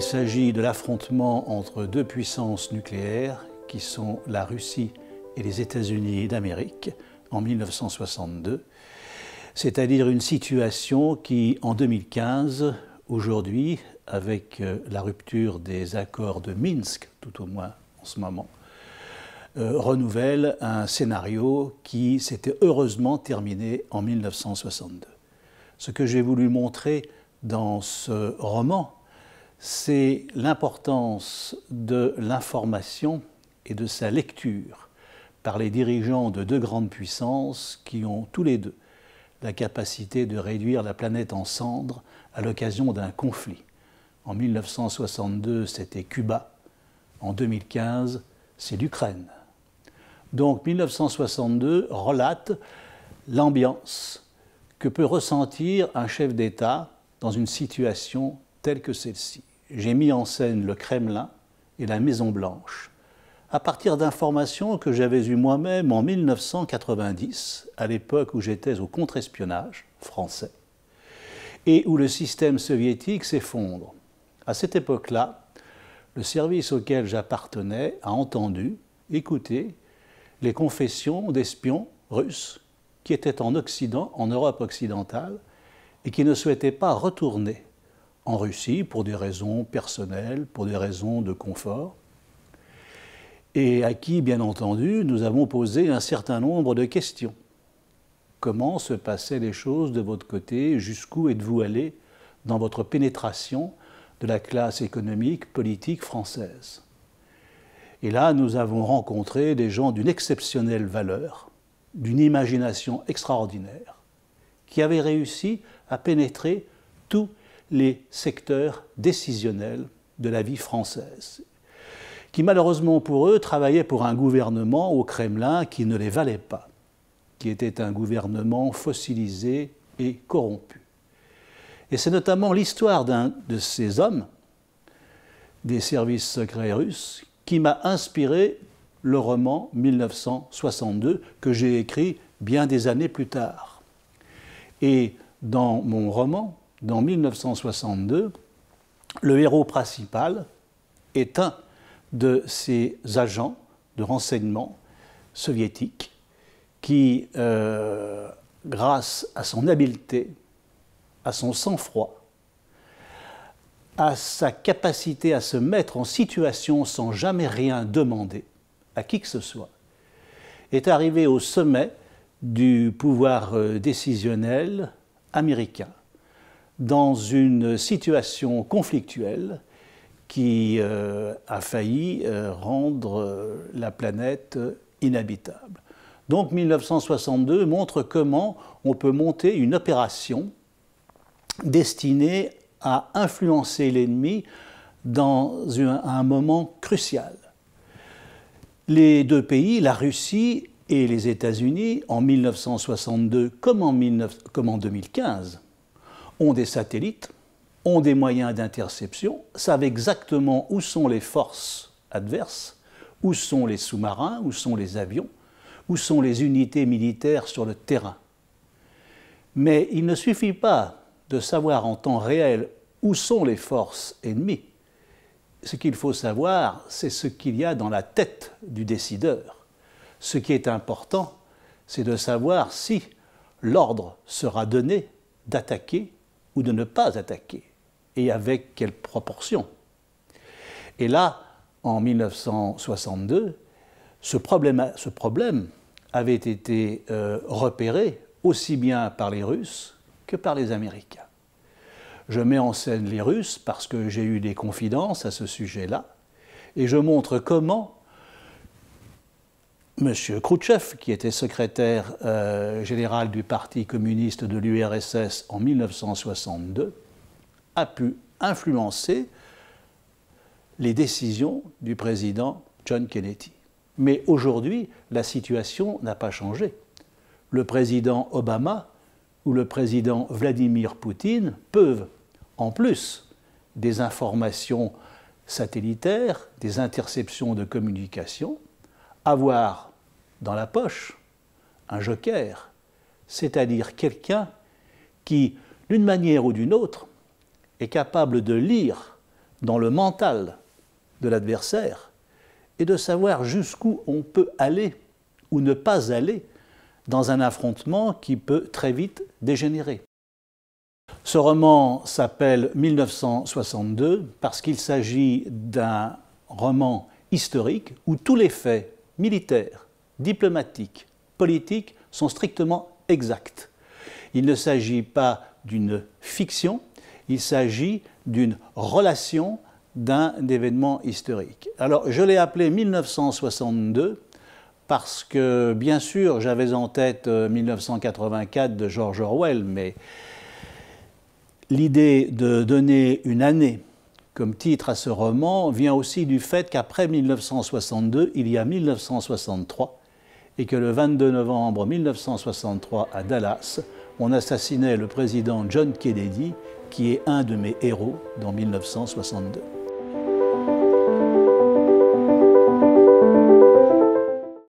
Il s'agit de l'affrontement entre deux puissances nucléaires qui sont la Russie et les États-Unis d'Amérique en 1962, c'est-à-dire une situation qui, en 2015, aujourd'hui, avec euh, la rupture des accords de Minsk, tout au moins en ce moment, euh, renouvelle un scénario qui s'était heureusement terminé en 1962. Ce que j'ai voulu montrer dans ce roman, c'est l'importance de l'information et de sa lecture par les dirigeants de deux grandes puissances qui ont tous les deux la capacité de réduire la planète en cendres à l'occasion d'un conflit. En 1962, c'était Cuba. En 2015, c'est l'Ukraine. Donc 1962 relate l'ambiance que peut ressentir un chef d'État dans une situation telle que celle-ci j'ai mis en scène le Kremlin et la Maison Blanche, à partir d'informations que j'avais eues moi-même en 1990, à l'époque où j'étais au contre-espionnage français, et où le système soviétique s'effondre. À cette époque-là, le service auquel j'appartenais a entendu, écouté, les confessions d'espions russes qui étaient en Occident, en Europe occidentale, et qui ne souhaitaient pas retourner en Russie pour des raisons personnelles, pour des raisons de confort, et à qui, bien entendu, nous avons posé un certain nombre de questions. Comment se passaient les choses de votre côté Jusqu'où êtes-vous allé dans votre pénétration de la classe économique, politique française Et là, nous avons rencontré des gens d'une exceptionnelle valeur, d'une imagination extraordinaire, qui avaient réussi à pénétrer tout, les secteurs décisionnels de la vie française, qui malheureusement pour eux travaillaient pour un gouvernement au Kremlin qui ne les valait pas, qui était un gouvernement fossilisé et corrompu. Et c'est notamment l'histoire d'un de ces hommes, des services secrets russes, qui m'a inspiré le roman 1962 que j'ai écrit bien des années plus tard. Et dans mon roman, dans 1962, le héros principal est un de ces agents de renseignement soviétiques qui, euh, grâce à son habileté, à son sang-froid, à sa capacité à se mettre en situation sans jamais rien demander à qui que ce soit, est arrivé au sommet du pouvoir euh, décisionnel américain dans une situation conflictuelle qui euh, a failli euh, rendre euh, la planète inhabitable. Donc 1962 montre comment on peut monter une opération destinée à influencer l'ennemi dans un, moment crucial. Les deux pays, la Russie et les États-Unis, en 1962 comme en 2015, ont des satellites, ont des moyens d'interception, savent exactement où sont les forces adverses, où sont les sous-marins, où sont les avions, où sont les unités militaires sur le terrain. Mais il ne suffit pas de savoir en temps réel où sont les forces ennemies. Ce qu'il faut savoir, c'est ce qu'il y a dans la tête du décideur. Ce qui est important, c'est de savoir si l'ordre sera donné d'attaquer ou de ne pas attaquer, et avec quelle proportion. Et là, en 1962, ce problème, avait été euh, repéré aussi bien par les Russes que par les Américains. Je mets en scène les Russes parce que j'ai eu des confidences à ce sujet-là, et je montre comment M. Khrouchtchev, qui était secrétaire euh, général du Parti communiste de l'URSS en 1962, a pu influencer les décisions du président John Kennedy. Mais aujourd'hui, la situation n'a pas changé. Le président Obama ou le président Vladimir Poutine peuvent, en plus des informations satellitaires, des interceptions de communication, avoir dans la poche, un joker, c'est-à-dire quelqu'un qui, d'une manière ou d'une autre, est capable de lire dans le mental de l'adversaire et de savoir jusqu'où on peut aller ou ne pas aller dans un affrontement qui peut très vite dégénérer. Ce roman s'appelle 1962 parce qu'il s'agit d'un roman historique où tous les faits militaires diplomatiques, politiques sont strictement exactes. Il ne s'agit pas d'une fiction, il s'agit d'une relation d'un événement historique. Alors je l'ai appelé 1962 parce que bien sûr j'avais en tête 1984 euh, de George Orwell, mais l'idée de donner une année comme titre à ce roman vient aussi du fait qu'après 1962, il y a 1963, et que le 22 novembre 1963 à Dallas, on assassinait le président John Kennedy, qui est un de mes héros dans 1962.